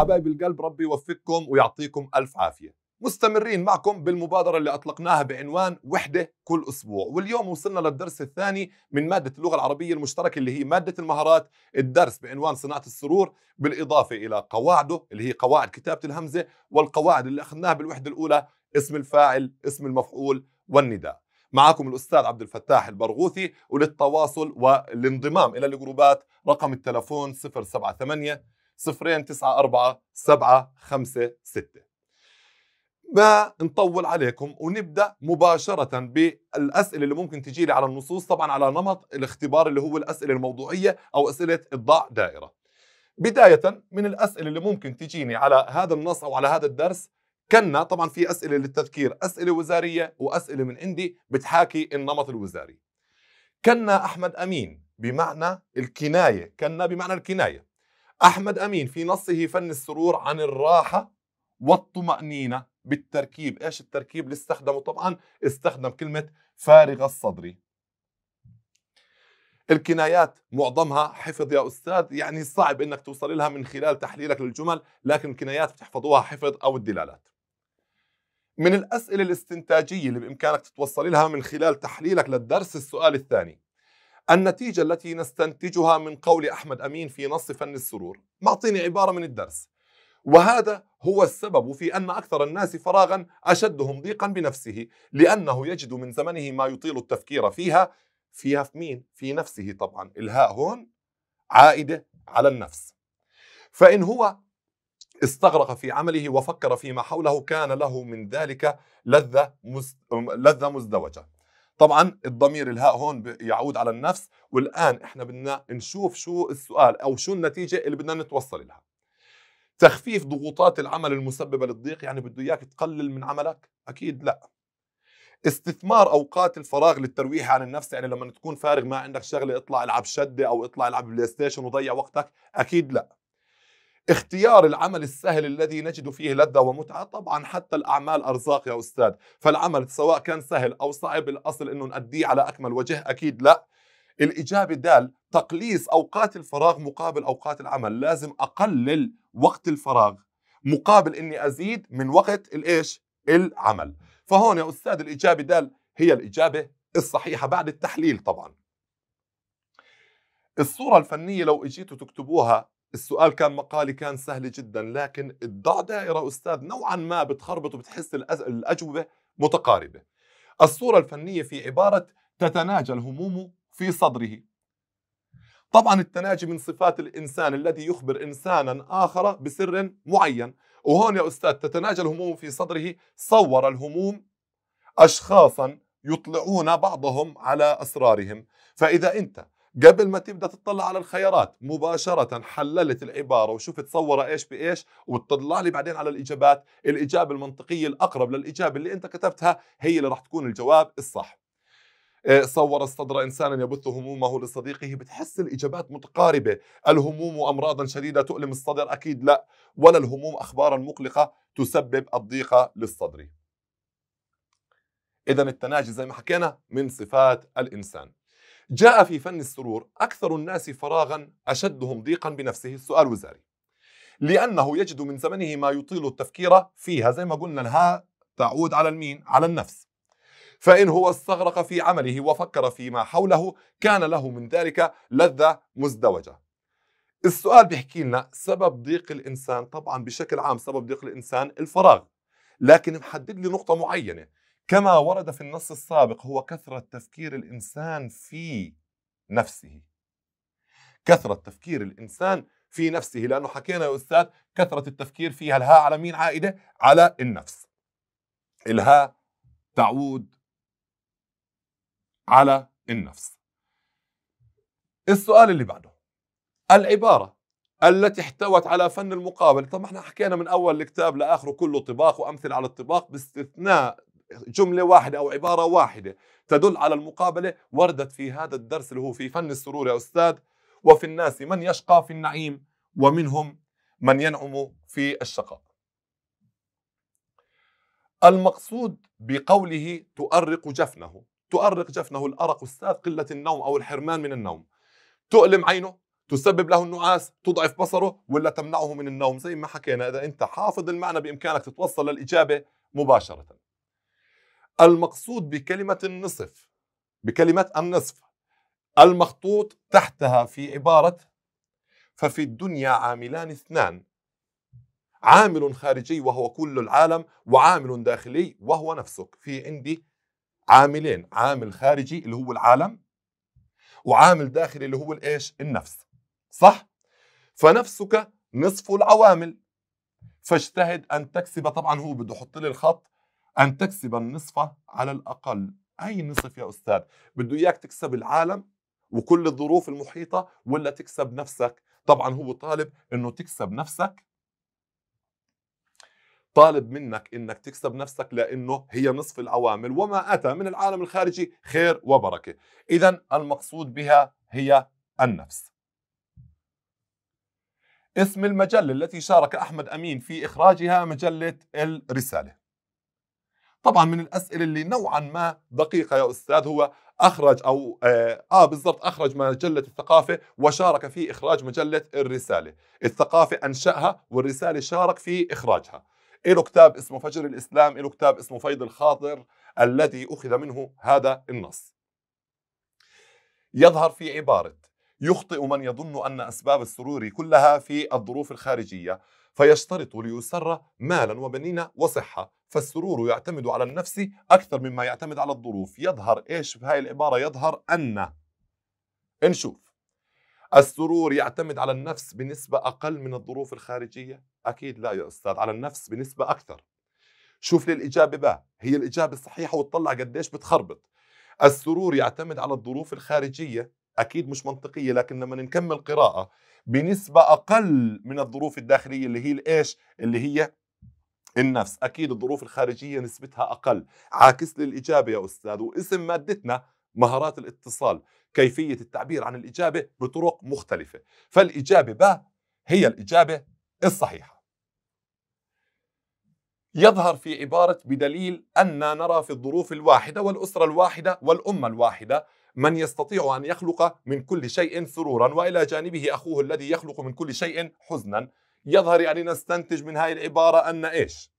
حبايب القلب ربي يوفقكم ويعطيكم ألف عافية مستمرين معكم بالمبادرة اللي أطلقناها بعنوان وحدة كل أسبوع واليوم وصلنا للدرس الثاني من مادة اللغة العربية المشتركة اللي هي مادة المهارات الدرس بعنوان صناعة السرور بالإضافة إلى قواعده اللي هي قواعد كتابة الهمزة والقواعد اللي أخذناها بالوحدة الأولى اسم الفاعل اسم المفعول والنداء معكم الأستاذ عبد الفتاح البرغوثي وللتواصل والانضمام إلى الجروبات رقم التلفون 078 صفرين تسعة أربعة سبعة خمسة ستة ما نطول عليكم ونبدا مباشره بالاسئله اللي ممكن تجي لي على النصوص طبعا على نمط الاختبار اللي هو الاسئله الموضوعيه او اسئله اضاع دائره بدايه من الاسئله اللي ممكن تجيني على هذا النص او على هذا الدرس كنا طبعا في اسئله للتذكير اسئله وزاريه واسئله من عندي بتحاكي النمط الوزاري كنا احمد امين بمعنى الكنايه كنا بمعنى الكنايه أحمد أمين في نصه فن السرور عن الراحة والطمأنينة بالتركيب إيش التركيب اللي استخدمه طبعا استخدم كلمة فارغ الصدر الكنايات معظمها حفظ يا أستاذ يعني صعب أنك توصل لها من خلال تحليلك للجمل لكن الكنايات بتحفظوها حفظ أو الدلالات من الأسئلة الاستنتاجية اللي بإمكانك تتوصل لها من خلال تحليلك للدرس السؤال الثاني النتيجة التي نستنتجها من قول أحمد أمين في نص فن السرور معطيني عبارة من الدرس وهذا هو السبب في أن أكثر الناس فراغا أشدهم ضيقا بنفسه لأنه يجد من زمنه ما يطيل التفكير فيها فيها في مين؟ في نفسه طبعا الهاء هون عائدة على النفس فإن هو استغرق في عمله وفكر فيما حوله كان له من ذلك لذة مز... لذة مزدوجة طبعا الضمير الهاء هون يعود على النفس والان احنا بدنا نشوف شو السؤال او شو النتيجه اللي بدنا نتوصل لها تخفيف ضغوطات العمل المسببه للضيق يعني بده اياك تقلل من عملك اكيد لا استثمار اوقات الفراغ للترويح عن النفس يعني لما تكون فارغ ما عندك شغله اطلع العب شده او اطلع العب بلاي ستيشن وضيع وقتك اكيد لا اختيار العمل السهل الذي نجد فيه لذة ومتعة طبعا حتى الأعمال أرزاق يا أستاذ فالعمل سواء كان سهل أو صعب الأصل أنه نأديه على أكمل وجه أكيد لا الإجابة دال تقليص أوقات الفراغ مقابل أوقات العمل لازم أقلل وقت الفراغ مقابل أني أزيد من وقت الإيش العمل فهون يا أستاذ الإجابة دال هي الإجابة الصحيحة بعد التحليل طبعا الصورة الفنية لو اجيتوا تكتبوها السؤال كان مقالي كان سهل جدا لكن الضع دائرة أستاذ نوعا ما بتخربط وبتحس الأجوبة متقاربة الصورة الفنية في عبارة تتناجى الهموم في صدره طبعا التناجي من صفات الإنسان الذي يخبر إنسانا آخر بسر معين وهون يا أستاذ تتناجى الهموم في صدره صور الهموم أشخاصا يطلعون بعضهم على أسرارهم فإذا أنت قبل ما تبدا تطلع على الخيارات مباشره حللت العباره وشفت صورها ايش بايش وتطلع لي بعدين على الاجابات الاجابه المنطقيه الاقرب للاجابه اللي انت كتبتها هي اللي راح تكون الجواب الصح آه، صور الصدر إنسانا يبث همومه لصديقه بتحس الإجابات متقاربة الهموم أمراضا شديدة تؤلم الصدر أكيد لا ولا الهموم أخبارا مقلقة تسبب الضيقة للصدر إذا التناجي زي ما حكينا من صفات الإنسان جاء في فن السرور أكثر الناس فراغا أشدهم ضيقا بنفسه السؤال وزاري لأنه يجد من زمنه ما يطيل التفكير فيها زي ما قلنا الها تعود على المين على النفس فإن هو استغرق في عمله وفكر فيما حوله كان له من ذلك لذة مزدوجة السؤال بيحكي لنا سبب ضيق الإنسان طبعا بشكل عام سبب ضيق الإنسان الفراغ لكن محدد لي نقطة معينة كما ورد في النص السابق هو كثرة تفكير الإنسان في نفسه كثرة تفكير الإنسان في نفسه لأنه حكينا يا أستاذ كثرة التفكير فيها الهاء على مين عائدة؟ على النفس الهاء تعود على النفس السؤال اللي بعده العبارة التي احتوت على فن المقابلة طب احنا حكينا من أول الكتاب لآخره كله طباخ وأمثلة على الطباخ باستثناء جملة واحدة أو عبارة واحدة تدل على المقابلة وردت في هذا الدرس اللي هو في فن السرور يا أستاذ وفي الناس من يشقى في النعيم ومنهم من ينعم في الشقاء المقصود بقوله تؤرق جفنه تؤرق جفنه الأرق أستاذ قلة النوم أو الحرمان من النوم تؤلم عينه تسبب له النعاس تضعف بصره ولا تمنعه من النوم زي ما حكينا إذا أنت حافظ المعنى بإمكانك تتوصل للإجابة مباشرة المقصود بكلمة النصف بكلمة النصف المخطوط تحتها في عبارة ففي الدنيا عاملان اثنان عامل خارجي وهو كل العالم وعامل داخلي وهو نفسك في عندي عاملين عامل خارجي اللي هو العالم وعامل داخلي اللي هو الايش النفس صح فنفسك نصف العوامل فاجتهد ان تكسب طبعا هو بده يحط لي الخط أن تكسب النصف على الأقل أي نصف يا أستاذ بده إياك تكسب العالم وكل الظروف المحيطة ولا تكسب نفسك طبعا هو طالب أنه تكسب نفسك طالب منك انك تكسب نفسك لانه هي نصف العوامل وما اتى من العالم الخارجي خير وبركه، اذا المقصود بها هي النفس. اسم المجله التي شارك احمد امين في اخراجها مجله الرساله. طبعا من الاسئله اللي نوعا ما دقيقه يا استاذ هو اخرج او اه, آه بالضبط اخرج مجله الثقافه وشارك في اخراج مجله الرساله، الثقافه انشاها والرساله شارك في اخراجها. له كتاب اسمه فجر الاسلام، له كتاب اسمه فيض الخاطر الذي اخذ منه هذا النص. يظهر في عباره يخطئ من يظن ان اسباب السرور كلها في الظروف الخارجيه فيشترط ليسر مالا وبنين وصحه فالسرور يعتمد على النفس أكثر مما يعتمد على الظروف يظهر إيش في هاي العبارة يظهر أن نشوف السرور يعتمد على النفس بنسبة أقل من الظروف الخارجية أكيد لا يا أستاذ على النفس بنسبة أكثر شوف لي الإجابة با هي الإجابة الصحيحة وتطلع قديش بتخربط السرور يعتمد على الظروف الخارجية أكيد مش منطقية لكن لما نكمل قراءة بنسبة أقل من الظروف الداخلية اللي هي الإيش اللي هي النفس أكيد الظروف الخارجية نسبتها أقل عاكس للإجابة يا أستاذ واسم مادتنا مهارات الاتصال كيفية التعبير عن الإجابة بطرق مختلفة فالإجابة ب هي الإجابة الصحيحة يظهر في عبارة بدليل ان نرى في الظروف الواحدة والأسرة الواحدة والأمة الواحدة من يستطيع أن يخلق من كل شيء سرورا وإلى جانبه أخوه الذي يخلق من كل شيء حزنا يظهر يعني نستنتج من هاي العبارة أن إيش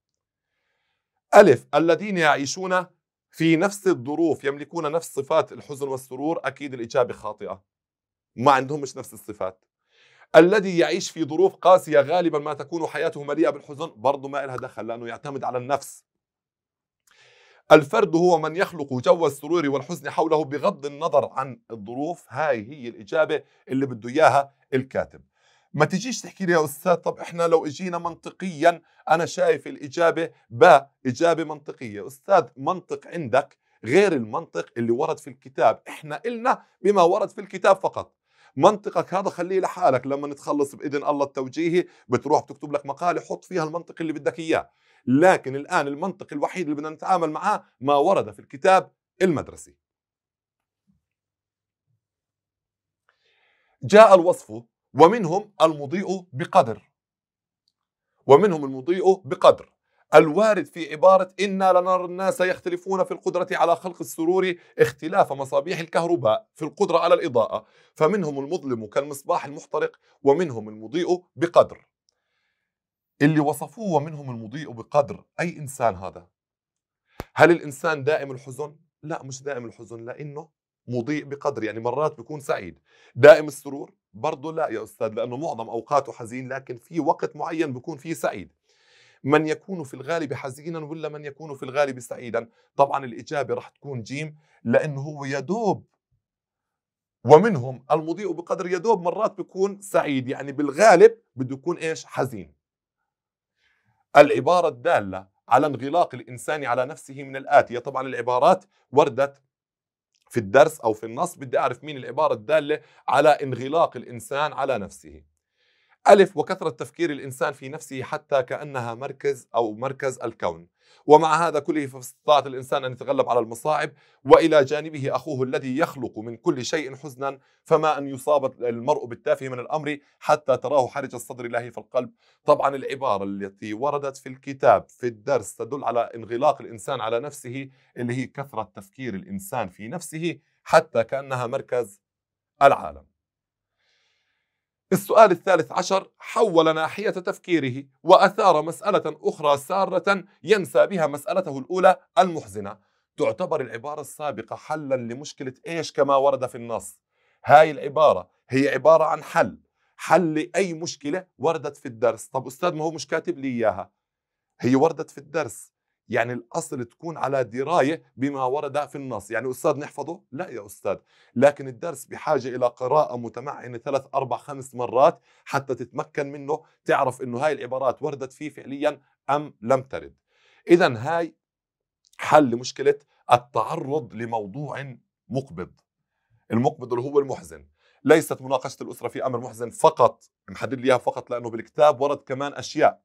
ألف الذين يعيشون في نفس الظروف يملكون نفس صفات الحزن والسرور أكيد الإجابة خاطئة ما عندهم مش نفس الصفات الذي يعيش في ظروف قاسية غالبا ما تكون حياته مليئة بالحزن برضه ما لها دخل لأنه يعتمد على النفس الفرد هو من يخلق جو السرور والحزن حوله بغض النظر عن الظروف هاي هي الإجابة اللي بده إياها الكاتب ما تجيش تحكي لي يا استاذ طب احنا لو اجينا منطقيا انا شايف الاجابه ب اجابه منطقيه استاذ منطق عندك غير المنطق اللي ورد في الكتاب احنا إلنا بما ورد في الكتاب فقط منطقك هذا خليه لحالك لما نتخلص باذن الله التوجيهي بتروح بتكتب لك مقاله حط فيها المنطق اللي بدك اياه لكن الان المنطق الوحيد اللي بدنا نتعامل معاه ما ورد في الكتاب المدرسي جاء الوصف ومنهم المضيء بقدر ومنهم المضيء بقدر الوارد في عبارة إنا لنرى الناس يختلفون في القدرة على خلق السرور اختلاف مصابيح الكهرباء في القدرة على الإضاءة فمنهم المظلم كالمصباح المحترق ومنهم المضيء بقدر اللي وصفوه ومنهم المضيء بقدر أي إنسان هذا هل الإنسان دائم الحزن؟ لا مش دائم الحزن لأنه مضيء بقدر يعني مرات بيكون سعيد دائم السرور برضه لا يا أستاذ لأنه معظم أوقاته حزين لكن في وقت معين بكون فيه سعيد من يكون في الغالب حزينا ولا من يكون في الغالب سعيدا طبعا الإجابة راح تكون جيم لأنه هو يدوب ومنهم المضيء بقدر يدوب مرات بيكون سعيد يعني بالغالب بده يكون إيش حزين العبارة الدالة على انغلاق الإنسان على نفسه من الآتية طبعا العبارات وردت في الدرس او في النص بدي اعرف مين العباره الداله على انغلاق الانسان على نفسه ألف وكثرة تفكير الإنسان في نفسه حتى كأنها مركز أو مركز الكون ومع هذا كله فاستطاعت الإنسان أن يتغلب على المصاعب وإلى جانبه أخوه الذي يخلق من كل شيء حزنا فما أن يصاب المرء بالتافه من الأمر حتى تراه حرج الصدر الله في القلب طبعا العبارة التي وردت في الكتاب في الدرس تدل على انغلاق الإنسان على نفسه اللي هي كثرة تفكير الإنسان في نفسه حتى كأنها مركز العالم السؤال الثالث عشر حول ناحية تفكيره وأثار مسألة أخرى سارة ينسى بها مسألته الأولى المحزنة تعتبر العبارة السابقة حلا لمشكلة إيش كما ورد في النص هاي العبارة هي عبارة عن حل حل لأي مشكلة وردت في الدرس طب أستاذ ما هو مش كاتب لي إياها هي وردت في الدرس يعني الأصل تكون على دراية بما ورد في النص يعني أستاذ نحفظه؟ لا يا أستاذ لكن الدرس بحاجة إلى قراءة متمعنة ثلاث أربع خمس مرات حتى تتمكن منه تعرف أنه هاي العبارات وردت فيه فعليا أم لم ترد إذا هاي حل لمشكلة التعرض لموضوع مقبض المقبض اللي هو المحزن ليست مناقشة الأسرة في أمر محزن فقط محدد لي فقط لأنه بالكتاب ورد كمان أشياء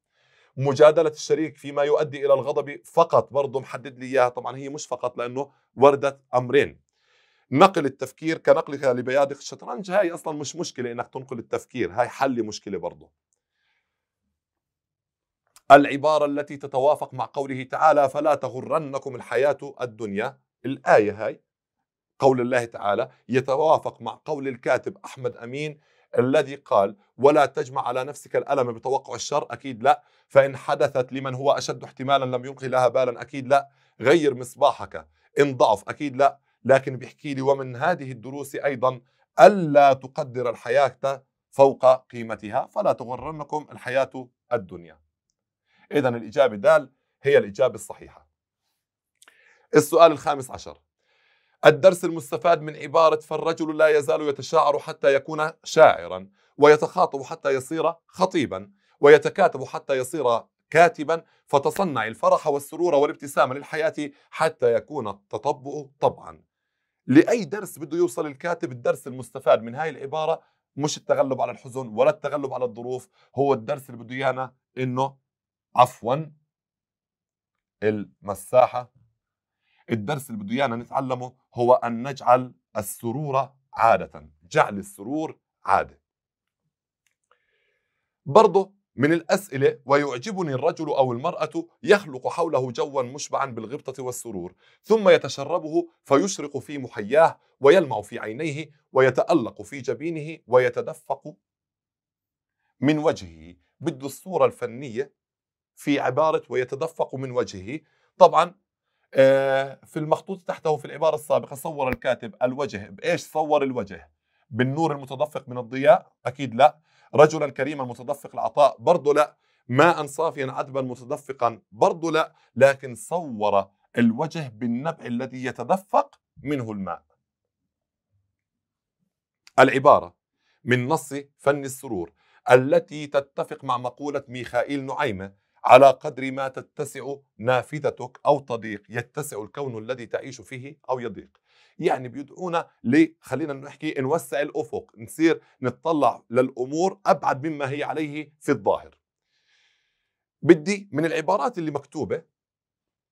مجادله الشريك فيما يؤدي الى الغضب فقط برضه محدد لي اياها طبعا هي مش فقط لانه وردت امرين نقل التفكير كنقلك لبيادق الشطرنج هاي اصلا مش مشكله انك تنقل التفكير هاي حل مشكله برضه العبارة التي تتوافق مع قوله تعالى فلا تغرنكم الحياة الدنيا الآية هاي قول الله تعالى يتوافق مع قول الكاتب أحمد أمين الذي قال ولا تجمع على نفسك الألم بتوقع الشر أكيد لا فإن حدثت لمن هو أشد احتمالا لم يلقي لها بالا أكيد لا غير مصباحك إن ضعف أكيد لا لكن بيحكي لي ومن هذه الدروس أيضا ألا تقدر الحياة فوق قيمتها فلا تغرنكم الحياة الدنيا إذا الإجابة دال هي الإجابة الصحيحة السؤال الخامس عشر الدرس المستفاد من عبارة فالرجل لا يزال يتشاعر حتى يكون شاعرا ويتخاطب حتى يصير خطيبا ويتكاتب حتى يصير كاتبا فتصنع الفرح والسرور والابتسامة للحياة حتى يكون التطبؤ طبعا لأي درس بده يوصل الكاتب الدرس المستفاد من هاي العبارة مش التغلب على الحزن ولا التغلب على الظروف هو الدرس اللي بده إيانا إنه عفوا المساحة الدرس اللي بده ايانا نتعلمه هو ان نجعل السرور عاده جعل السرور عاده برضه من الأسئلة ويعجبني الرجل أو المرأة يخلق حوله جوا مشبعا بالغبطة والسرور ثم يتشربه فيشرق في محياه ويلمع في عينيه ويتألق في جبينه ويتدفق من وجهه بده الصورة الفنية في عبارة ويتدفق من وجهه طبعا آه، في المخطوط تحته في العبارة السابقة صور الكاتب الوجه بإيش صور الوجه بالنور المتدفق من الضياء أكيد لا رجلا كريما متدفق العطاء برضه لا ماء صافيا عذبا متدفقا برضه لا لكن صور الوجه بالنبع الذي يتدفق منه الماء العبارة من نص فن السرور التي تتفق مع مقولة ميخائيل نعيمة على قدر ما تتسع نافذتك أو تضيق يتسع الكون الذي تعيش فيه أو يضيق يعني بيدعونا ل خلينا نحكي نوسع الأفق نصير نتطلع للأمور أبعد مما هي عليه في الظاهر بدي من العبارات اللي مكتوبة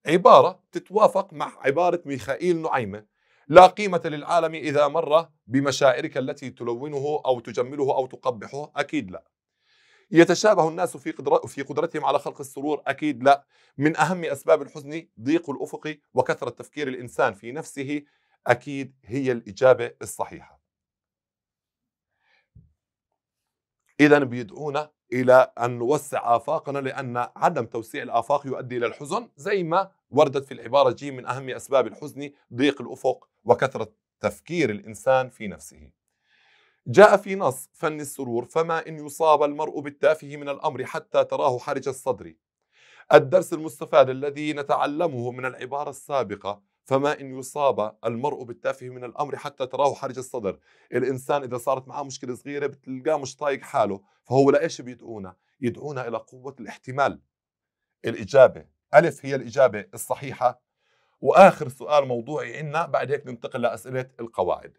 عبارة تتوافق مع عبارة ميخائيل نعيمة لا قيمة للعالم إذا مر بمشاعرك التي تلونه أو تجمله أو تقبحه أكيد لا يتشابه الناس في في قدرتهم على خلق السرور اكيد لا من اهم اسباب الحزن ضيق الافق وكثره تفكير الانسان في نفسه اكيد هي الاجابه الصحيحه اذا بيدعونا الى ان نوسع افاقنا لان عدم توسيع الافاق يؤدي الى الحزن زي ما وردت في العباره جيم من اهم اسباب الحزن ضيق الافق وكثره تفكير الانسان في نفسه جاء في نص فن السرور فما إن يصاب المرء بالتافه من الأمر حتى تراه حرج الصدر الدرس المستفاد الذي نتعلمه من العبارة السابقة فما إن يصاب المرء بالتافه من الأمر حتى تراه حرج الصدر الإنسان إذا صارت معه مشكلة صغيرة بتلقاه مش طايق حاله فهو لإيش بيدعونا يدعونا إلى قوة الاحتمال الإجابة ألف هي الإجابة الصحيحة وآخر سؤال موضوعي عنا بعد هيك ننتقل لأسئلة القواعد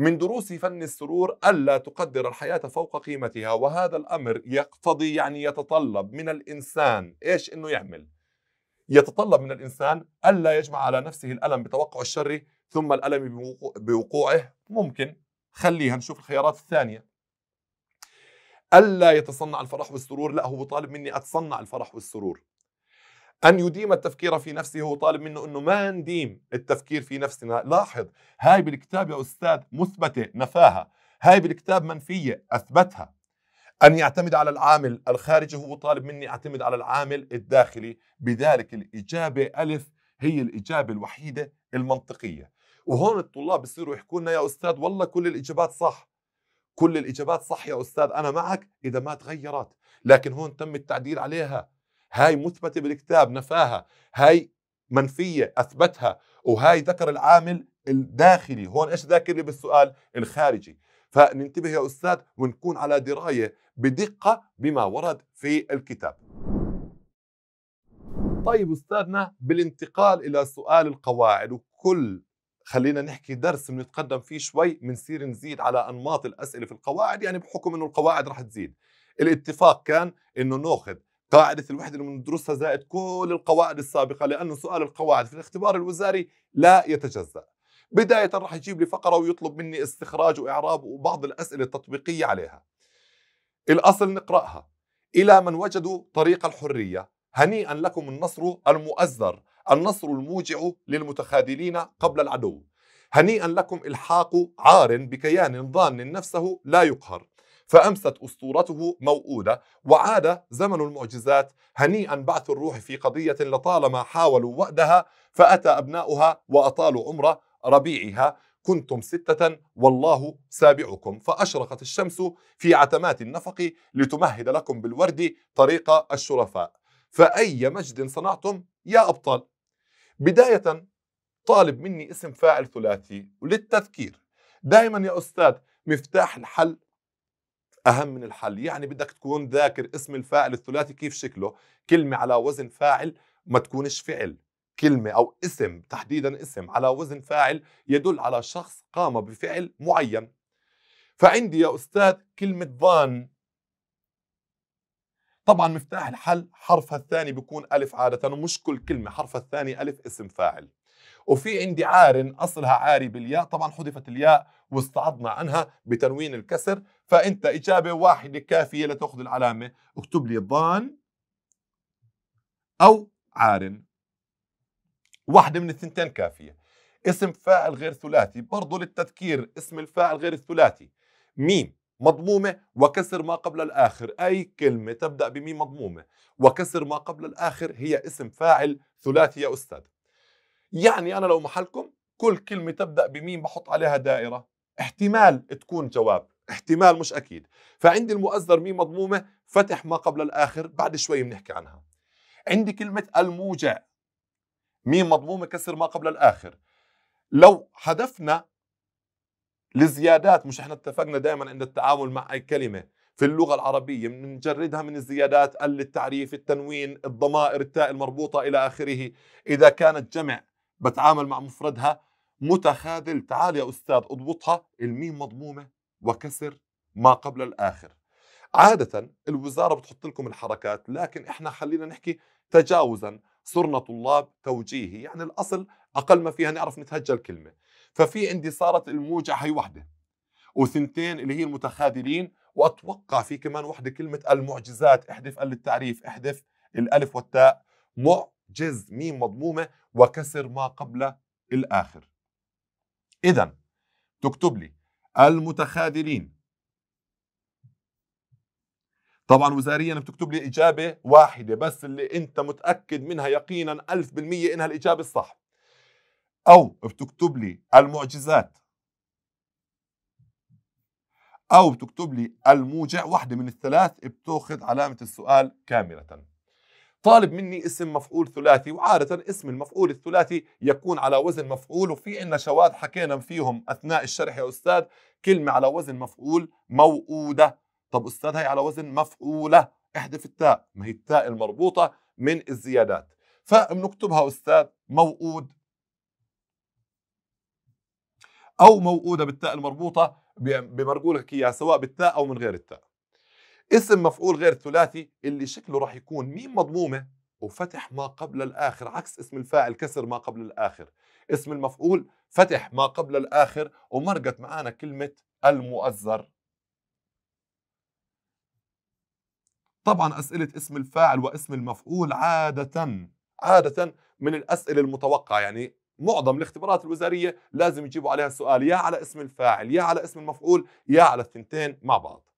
من دروس فن السرور ألا تقدر الحياة فوق قيمتها وهذا الأمر يقتضي يعني يتطلب من الإنسان إيش إنه يعمل يتطلب من الإنسان ألا يجمع على نفسه الألم بتوقع الشر ثم الألم بوقوعه ممكن خليها نشوف الخيارات الثانية ألا يتصنع الفرح والسرور لا هو طالب مني أتصنع الفرح والسرور أن يديم التفكير في نفسه هو طالب منه أنه ما نديم التفكير في نفسنا لاحظ هاي بالكتاب يا أستاذ مثبتة نفاها هاي بالكتاب منفية أثبتها أن يعتمد على العامل الخارجي هو طالب مني أعتمد على العامل الداخلي بذلك الإجابة ألف هي الإجابة الوحيدة المنطقية وهون الطلاب بصيروا يحكوا لنا يا أستاذ والله كل الإجابات صح كل الإجابات صح يا أستاذ أنا معك إذا ما تغيرت لكن هون تم التعديل عليها هاي مثبتة بالكتاب نفاها هاي منفية أثبتها وهاي ذكر العامل الداخلي هون إيش ذاكر لي بالسؤال الخارجي فننتبه يا أستاذ ونكون على دراية بدقة بما ورد في الكتاب طيب أستاذنا بالانتقال إلى سؤال القواعد وكل خلينا نحكي درس بنتقدم فيه شوي بنصير نزيد على أنماط الأسئلة في القواعد يعني بحكم أنه القواعد رح تزيد الاتفاق كان أنه ناخذ قاعدة الوحدة اللي بندرسها زائد كل القواعد السابقة لأنه سؤال القواعد في الاختبار الوزاري لا يتجزأ بداية راح يجيب لي فقرة ويطلب مني استخراج وإعراب وبعض الأسئلة التطبيقية عليها الأصل نقرأها إلى من وجدوا طريق الحرية هنيئا لكم النصر المؤزر النصر الموجع للمتخاذلين قبل العدو هنيئا لكم الحاق عار بكيان ظان نفسه لا يقهر فأمست أسطورته موؤودة وعاد زمن المعجزات هنيئا بعث الروح في قضية لطالما حاولوا وأدها فأتى أبناؤها وأطالوا عمر ربيعها كنتم ستة والله سابعكم فأشرقت الشمس في عتمات النفق لتمهد لكم بالورد طريق الشرفاء فأي مجد صنعتم يا أبطال بداية طالب مني اسم فاعل ثلاثي وللتذكير دائما يا أستاذ مفتاح الحل أهم من الحل يعني بدك تكون ذاكر اسم الفاعل الثلاثي كيف شكله كلمة على وزن فاعل ما تكونش فعل كلمة أو اسم تحديدا اسم على وزن فاعل يدل على شخص قام بفعل معين فعندي يا أستاذ كلمة ظان طبعا مفتاح الحل حرفها الثاني بيكون ألف عادة ومش كل كلمة حرفها الثاني ألف اسم فاعل وفي عندي عار اصلها عاري بالياء طبعا حذفت الياء واستعضنا عنها بتنوين الكسر فانت اجابه واحده كافيه لتاخذ العلامه اكتب لي ضان او عار واحده من الثنتين كافيه اسم فاعل غير ثلاثي برضه للتذكير اسم الفاعل غير الثلاثي ميم مضمومة وكسر ما قبل الآخر أي كلمة تبدأ بميم مضمومة وكسر ما قبل الآخر هي اسم فاعل ثلاثي يا أستاذ يعني انا لو محلكم كل كلمه تبدا بميم بحط عليها دائره احتمال تكون جواب احتمال مش اكيد فعندي المؤزر ميم مضمومه فتح ما قبل الاخر بعد شوي بنحكي عنها عندي كلمه الموجع ميم مضمومه كسر ما قبل الاخر لو حذفنا لزيادات مش احنا اتفقنا دائما عند التعامل مع اي كلمه في اللغه العربيه بنجردها من الزيادات ال التعريف التنوين الضمائر التاء المربوطه الى اخره اذا كانت جمع بتعامل مع مفردها متخاذل تعال يا أستاذ اضبطها الميم مضمومة وكسر ما قبل الآخر عادة الوزارة بتحط لكم الحركات لكن احنا خلينا نحكي تجاوزا صرنا طلاب توجيهي يعني الأصل أقل ما فيها نعرف نتهجى الكلمة ففي عندي صارت الموجع هي وحدة وثنتين اللي هي المتخاذلين وأتوقع في كمان وحدة كلمة المعجزات احذف ال التعريف احذف الألف والتاء مع جز ميم مضمومة وكسر ما قبل الآخر إذا تكتب لي المتخاذلين طبعا وزاريا بتكتب لي إجابة واحدة بس اللي أنت متأكد منها يقينا ألف بالمية إنها الإجابة الصح أو بتكتب لي المعجزات أو بتكتب لي الموجع واحدة من الثلاث بتاخذ علامة السؤال كاملة طالب مني اسم مفعول ثلاثي وعادة اسم المفعول الثلاثي يكون على وزن مفعول وفي عنا شواذ حكينا فيهم أثناء الشرح يا أستاذ كلمة على وزن مفعول موؤودة طب أستاذ هي على وزن مفعولة احذف التاء ما هي التاء المربوطة من الزيادات فبنكتبها أستاذ موؤود أو موؤودة بالتاء المربوطة بمرقولك إياها سواء بالتاء أو من غير التاء اسم مفعول غير ثلاثي اللي شكله راح يكون ميم مضمومه وفتح ما قبل الاخر عكس اسم الفاعل كسر ما قبل الاخر اسم المفعول فتح ما قبل الاخر ومرقت معانا كلمه المؤزر طبعا اسئله اسم الفاعل واسم المفعول عاده عاده من الاسئله المتوقعه يعني معظم الاختبارات الوزاريه لازم يجيبوا عليها سؤال يا على اسم الفاعل يا على اسم المفعول يا على الثنتين مع بعض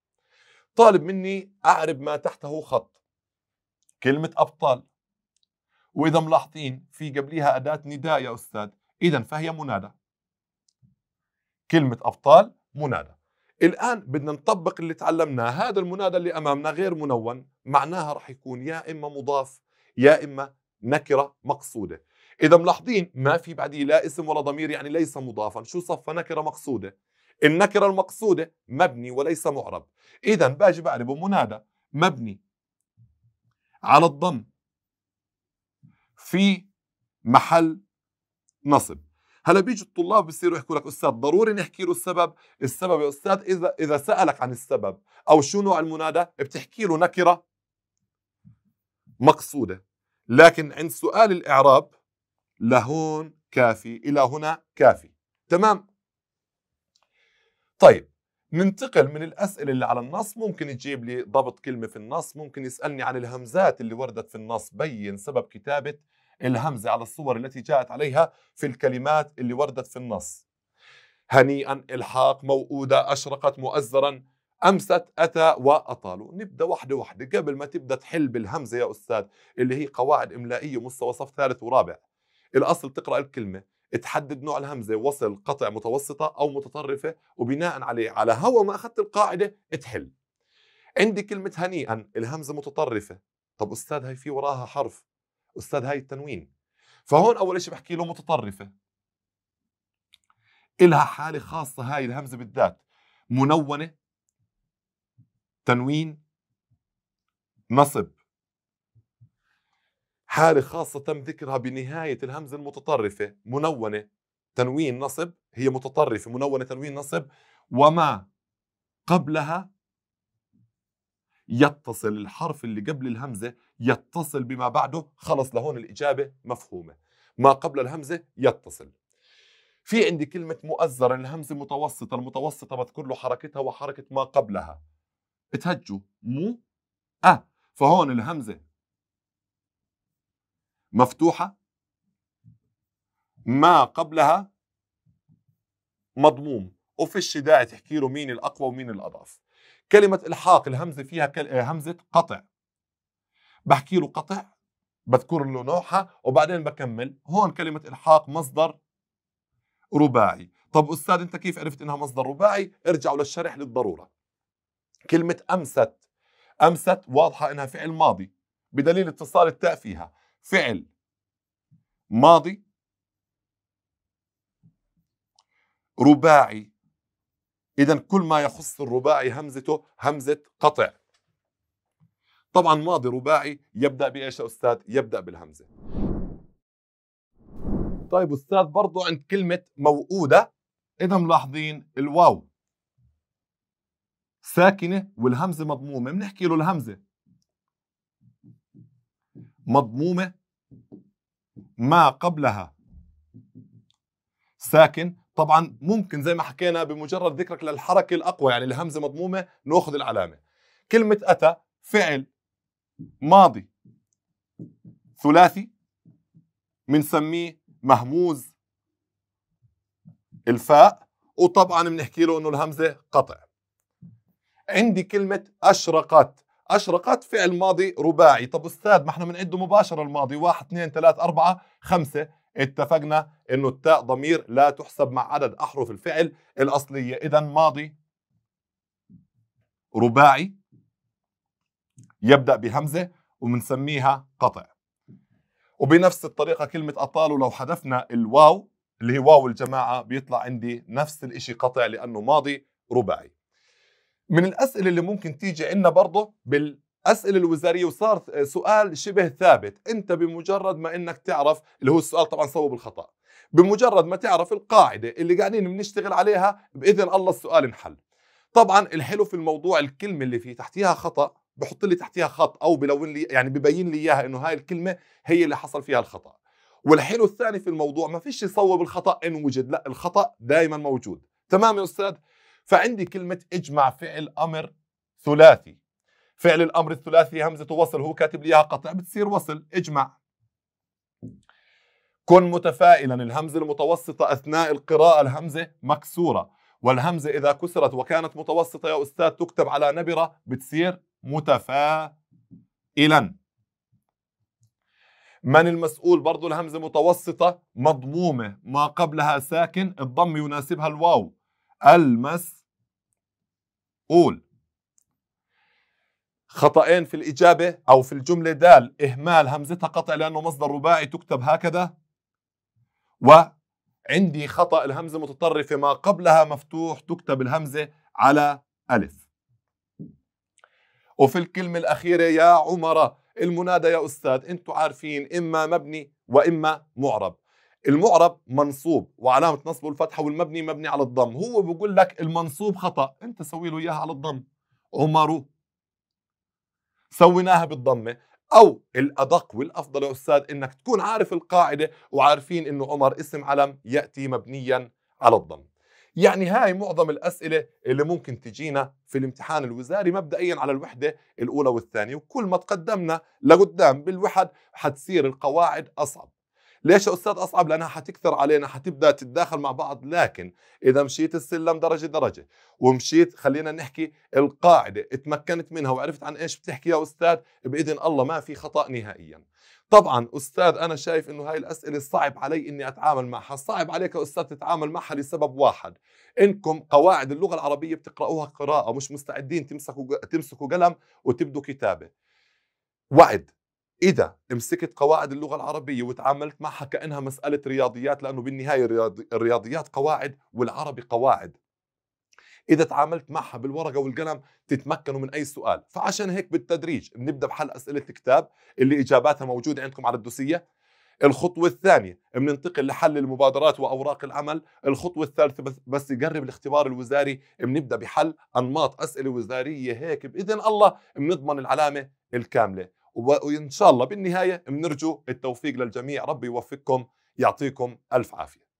طالب مني أعرب ما تحته خط كلمة أبطال وإذا ملاحظين في قبليها أداة نداء يا أستاذ إذا فهي منادى كلمة أبطال منادى الآن بدنا نطبق اللي تعلمناه هذا المنادى اللي أمامنا غير منون معناها رح يكون يا إما مضاف يا إما نكرة مقصودة إذا ملاحظين ما في بعديه لا اسم ولا ضمير يعني ليس مضافا شو صفى نكرة مقصودة النكره المقصوده مبني وليس معرب اذا باجي بعرب منادى مبني على الضم في محل نصب هلا بيجي الطلاب بيصيروا يحكوا لك استاذ ضروري نحكي له السبب السبب يا استاذ اذا اذا سالك عن السبب او شو نوع المنادى بتحكي له نكره مقصوده لكن عند سؤال الاعراب لهون كافي الى هنا كافي تمام طيب ننتقل من الأسئلة اللي على النص ممكن تجيب لي ضبط كلمة في النص ممكن يسألني عن الهمزات اللي وردت في النص بين سبب كتابة الهمزة على الصور التي جاءت عليها في الكلمات اللي وردت في النص هنيئا الحاق موؤودة أشرقت مؤزرا أمست أتى وأطالوا نبدأ واحدة واحدة قبل ما تبدأ تحل بالهمزة يا أستاذ اللي هي قواعد إملائية مستوى صف ثالث ورابع الأصل تقرأ الكلمة تحدد نوع الهمزه وصل قطع متوسطه او متطرفه وبناء عليه على هوا ما اخذت القاعده تحل عندي كلمه هنيئا الهمزه متطرفه طب استاذ هي في وراها حرف استاذ هاي التنوين فهون اول شيء بحكي له متطرفه إلها حاله خاصه هاي الهمزه بالذات منونه تنوين نصب حالة خاصة تم ذكرها بنهاية الهمزة المتطرفة منونة تنوين نصب هي متطرفة منونة تنوين نصب وما قبلها يتصل الحرف اللي قبل الهمزة يتصل بما بعده خلص لهون الإجابة مفهومة ما قبل الهمزة يتصل في عندي كلمة مؤزرة الهمزة متوسطة المتوسطة بذكر له حركتها وحركة ما قبلها اتهجوا مو أه فهون الهمزة مفتوحة ما قبلها مضموم وفيش داعي تحكي له مين الأقوى ومين الأضعف كلمة إلحاق الهمزة فيها آه، همزة قطع بحكي له قطع بذكر له نوعها وبعدين بكمل هون كلمة إلحاق مصدر رباعي طب أستاذ أنت كيف عرفت إنها مصدر رباعي ارجعوا للشرح للضرورة كلمة أمست أمست واضحة إنها فعل ماضي بدليل اتصال التاء فيها فعل ماضي رباعي اذا كل ما يخص الرباعي همزته همزه قطع طبعا ماضي رباعي يبدا بايش يا استاذ يبدا بالهمزه طيب استاذ برضو عند كلمه موؤوده اذا ملاحظين الواو ساكنه والهمزه مضمومه بنحكي له الهمزه مضمومة ما قبلها ساكن طبعا ممكن زي ما حكينا بمجرد ذكرك للحركة الأقوى يعني الهمزة مضمومة نأخذ العلامة كلمة أتى فعل ماضي ثلاثي بنسميه مهموز الفاء وطبعا بنحكي له انه الهمزه قطع عندي كلمه اشرقت أشرقت فعل ماضي رباعي طب أستاذ ما احنا بنعده مباشرة الماضي واحد اثنين ثلاث أربعة خمسة اتفقنا أنه التاء ضمير لا تحسب مع عدد أحرف الفعل الأصلية إذا ماضي رباعي يبدأ بهمزة وبنسميها قطع وبنفس الطريقة كلمة أطالوا لو حذفنا الواو اللي هي واو الجماعة بيطلع عندي نفس الإشي قطع لأنه ماضي رباعي من الاسئله اللي ممكن تيجي عندنا برضه بال أسئلة الوزارية وصار سؤال شبه ثابت أنت بمجرد ما أنك تعرف اللي هو السؤال طبعا صوب بالخطأ بمجرد ما تعرف القاعدة اللي قاعدين بنشتغل عليها بإذن الله السؤال انحل طبعا الحلو في الموضوع الكلمة اللي فيه تحتيها خطأ بحط لي تحتيها خط أو بلون لي يعني ببين لي إياها إنه هاي الكلمة هي اللي حصل فيها الخطأ والحلو الثاني في الموضوع ما فيش يصوب الخطأ إن وجد لا الخطأ دائما موجود تمام يا أستاذ فعندي كلمة اجمع فعل أمر ثلاثي فعل الأمر الثلاثي همزة وصل هو كاتب لي إياها قطع بتصير وصل اجمع كن متفائلا الهمزة المتوسطة أثناء القراءة الهمزة مكسورة والهمزة إذا كسرت وكانت متوسطة يا أستاذ تكتب على نبرة بتصير متفائلا من المسؤول برضو الهمزة متوسطة مضمومة ما قبلها ساكن الضم يناسبها الواو المس قول خطأين في الإجابة أو في الجملة دال إهمال همزتها قطع لأنه مصدر رباعي تكتب هكذا وعندي خطأ الهمزة متطرفة ما قبلها مفتوح تكتب الهمزة على ألف وفي الكلمة الأخيرة يا عمر المنادى يا أستاذ أنتم عارفين إما مبني وإما معرب المعرب منصوب وعلامة نصبه الفتحة والمبني مبني على الضم هو بيقول لك المنصوب خطأ أنت سوي له إياها على الضم عمره سويناها بالضمة أو الأدق والأفضل يا أستاذ إنك تكون عارف القاعدة وعارفين إنه عمر اسم علم يأتي مبنيا على الضم يعني هاي معظم الأسئلة اللي ممكن تجينا في الامتحان الوزاري مبدئيا على الوحدة الأولى والثانية وكل ما تقدمنا لقدام بالوحد حتصير القواعد أصعب ليش يا استاذ اصعب لانها حتكثر علينا حتبدا تتداخل مع بعض لكن اذا مشيت السلم درجه درجه ومشيت خلينا نحكي القاعده اتمكنت منها وعرفت عن ايش بتحكي يا استاذ باذن الله ما في خطا نهائيا طبعا استاذ انا شايف انه هاي الاسئله صعب علي اني اتعامل معها صعب عليك يا استاذ تتعامل معها لسبب واحد انكم قواعد اللغه العربيه بتقراوها قراءه مش مستعدين تمسكوا تمسكوا قلم وتبدوا كتابه وعد اذا مسكت قواعد اللغه العربيه وتعاملت معها كانها مساله رياضيات لانه بالنهايه الرياضيات قواعد والعربي قواعد اذا تعاملت معها بالورقه والقلم تتمكنوا من اي سؤال فعشان هيك بالتدريج بنبدا بحل اسئله الكتاب اللي اجاباتها موجوده عندكم على الدوسيه الخطوه الثانيه بننتقل لحل المبادرات واوراق العمل الخطوه الثالثه بس يقرب الاختبار الوزاري بنبدا بحل انماط اسئله وزاريه هيك باذن الله بنضمن العلامه الكامله وان شاء الله بالنهايه بنرجو التوفيق للجميع ربي يوفقكم يعطيكم الف عافيه